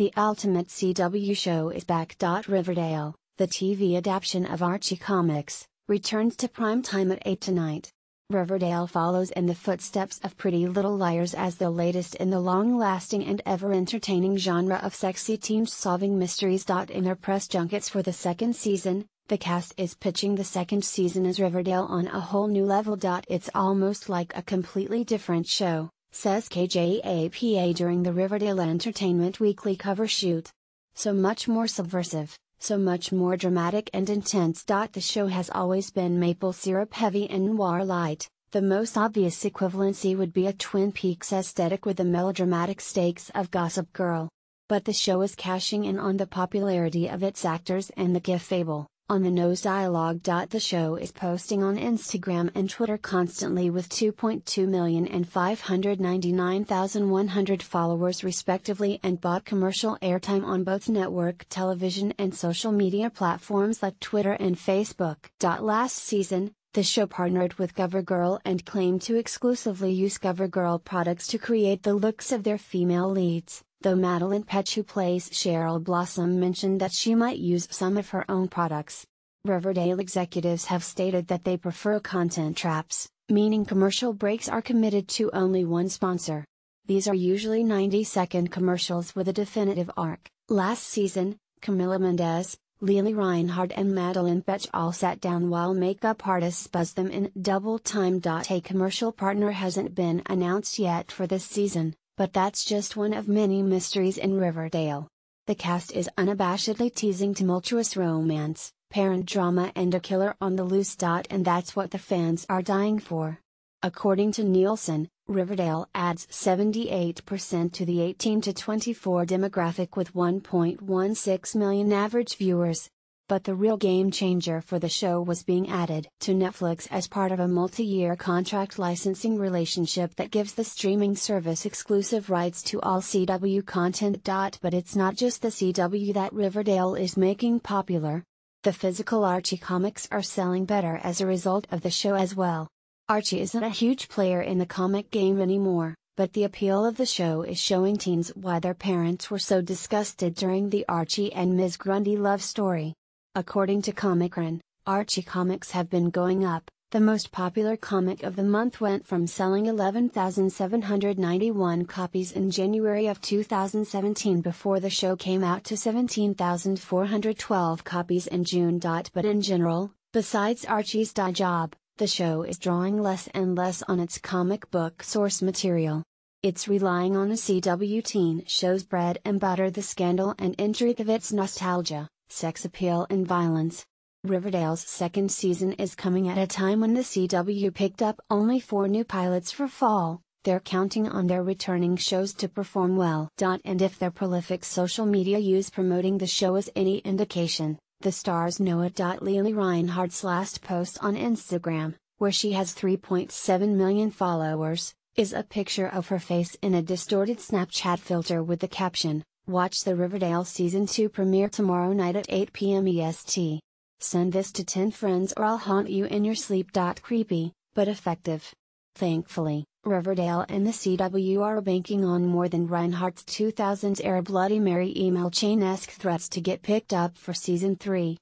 The Ultimate CW Show is back. Riverdale, the TV adaptation of Archie Comics, returns to primetime at 8 tonight. Riverdale follows in the footsteps of Pretty Little Liars as the latest in the long lasting and ever entertaining genre of sexy teens solving mysteries. In their press junkets for the second season, the cast is pitching the second season as Riverdale on a whole new level. It's almost like a completely different show says KJAPA during the Riverdale Entertainment Weekly cover shoot. So much more subversive, so much more dramatic and intense. The show has always been maple syrup heavy and noir light. The most obvious equivalency would be a Twin Peaks aesthetic with the melodramatic stakes of Gossip Girl. But the show is cashing in on the popularity of its actors and the GIF fable, on the nose dialogue. The show is posting on Instagram and Twitter constantly with 2.2 million and 599,100 followers respectively and bought commercial airtime on both network television and social media platforms like Twitter and Facebook. Last season, the show partnered with CoverGirl and claimed to exclusively use CoverGirl products to create the looks of their female leads, though Madeline Petch who plays Cheryl Blossom mentioned that she might use some of her own products. Riverdale executives have stated that they prefer content traps, meaning commercial breaks are committed to only one sponsor. These are usually 90 second commercials with a definitive arc. Last season, Camila Mendez, Lily Reinhard and Madeline Betch all sat down while makeup artists buzz them in double time. A commercial partner hasn't been announced yet for this season, but that's just one of many mysteries in Riverdale. The cast is unabashedly teasing tumultuous romance, parent drama, and a killer on the loose. And that's what the fans are dying for. According to Nielsen, Riverdale adds 78% to the 18 to 24 demographic with 1.16 million average viewers. But the real game changer for the show was being added to Netflix as part of a multi year contract licensing relationship that gives the streaming service exclusive rights to all CW content. But it's not just the CW that Riverdale is making popular. The physical Archie comics are selling better as a result of the show as well. Archie isn't a huge player in the comic game anymore, but the appeal of the show is showing teens why their parents were so disgusted during the Archie and Ms. Grundy love story. According to Comicron, Archie comics have been going up. The most popular comic of the month went from selling 11,791 copies in January of 2017 before the show came out to 17,412 copies in June. But in general, besides Archie's job, the show is drawing less and less on its comic book source material. It's relying on the CW teen show's bread and butter the scandal and intrigue of its nostalgia, sex appeal, and violence. Riverdale's second season is coming at a time when the CW picked up only four new pilots for fall, they're counting on their returning shows to perform well. And if their prolific social media use promoting the show is any indication, the stars know it. Lily Reinhardt's last post on Instagram, where she has 3.7 million followers, is a picture of her face in a distorted Snapchat filter with the caption, Watch the Riverdale Season 2 premiere tomorrow night at 8 p.m. EST. Send this to 10 friends or I'll haunt you in your sleep. Creepy, but effective. Thankfully, Riverdale and the CW are banking on more than Reinhardt's 2000s era Bloody Mary email chain esque threats to get picked up for Season 3.